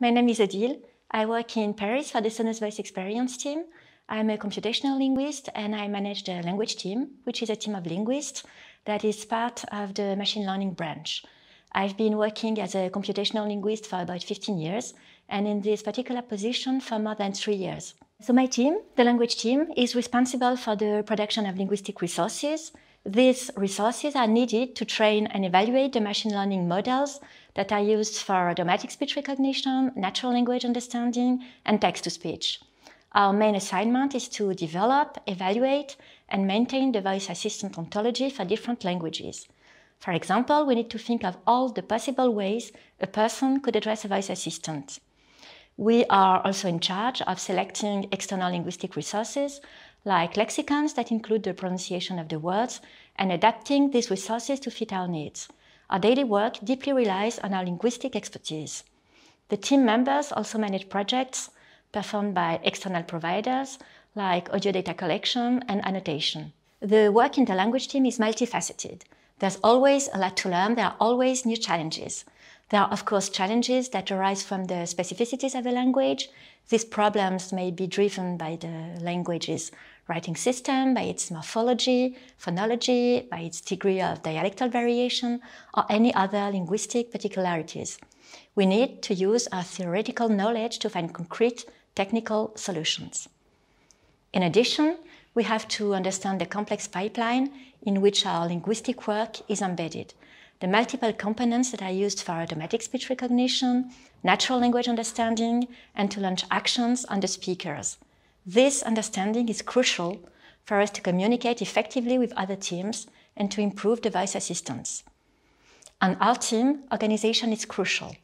My name is Adil. I work in Paris for the Sonos Voice Experience team. I'm a computational linguist and I manage the language team, which is a team of linguists that is part of the machine learning branch. I've been working as a computational linguist for about 15 years and in this particular position for more than three years. So my team, the language team, is responsible for the production of linguistic resources, these resources are needed to train and evaluate the machine learning models that are used for automatic speech recognition, natural language understanding, and text-to-speech. Our main assignment is to develop, evaluate, and maintain the voice assistant ontology for different languages. For example, we need to think of all the possible ways a person could address a voice assistant. We are also in charge of selecting external linguistic resources like lexicons that include the pronunciation of the words, and adapting these resources to fit our needs. Our daily work deeply relies on our linguistic expertise. The team members also manage projects performed by external providers like audio data collection and annotation. The work in the language team is multifaceted. There's always a lot to learn, there are always new challenges. There are, of course, challenges that arise from the specificities of the language. These problems may be driven by the language's writing system, by its morphology, phonology, by its degree of dialectal variation, or any other linguistic particularities. We need to use our theoretical knowledge to find concrete technical solutions. In addition, we have to understand the complex pipeline in which our linguistic work is embedded, the multiple components that are used for automatic speech recognition, natural language understanding, and to launch actions on the speakers. This understanding is crucial for us to communicate effectively with other teams and to improve device assistance. And our team, organization is crucial.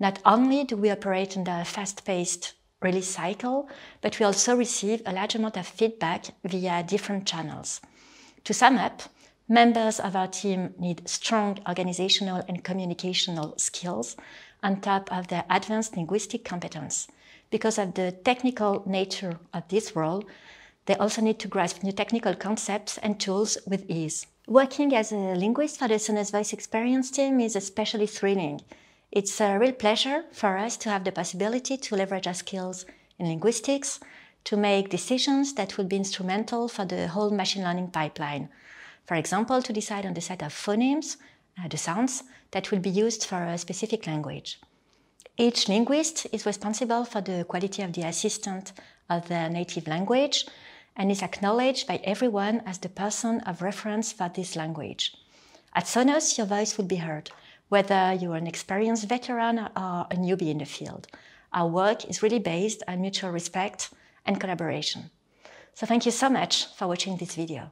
Not only do we operate under a fast-paced release cycle, but we also receive a large amount of feedback via different channels. To sum up, members of our team need strong organizational and communicational skills on top of their advanced linguistic competence. Because of the technical nature of this role, they also need to grasp new technical concepts and tools with ease. Working as a linguist for the Sonos Voice Experience team is especially thrilling. It's a real pleasure for us to have the possibility to leverage our skills in linguistics to make decisions that will be instrumental for the whole machine learning pipeline. For example, to decide on the set of phonemes uh, the sounds, that will be used for a specific language. Each linguist is responsible for the quality of the assistant of their native language and is acknowledged by everyone as the person of reference for this language. At Sonos, your voice will be heard, whether you're an experienced veteran or a newbie in the field. Our work is really based on mutual respect and collaboration. So thank you so much for watching this video.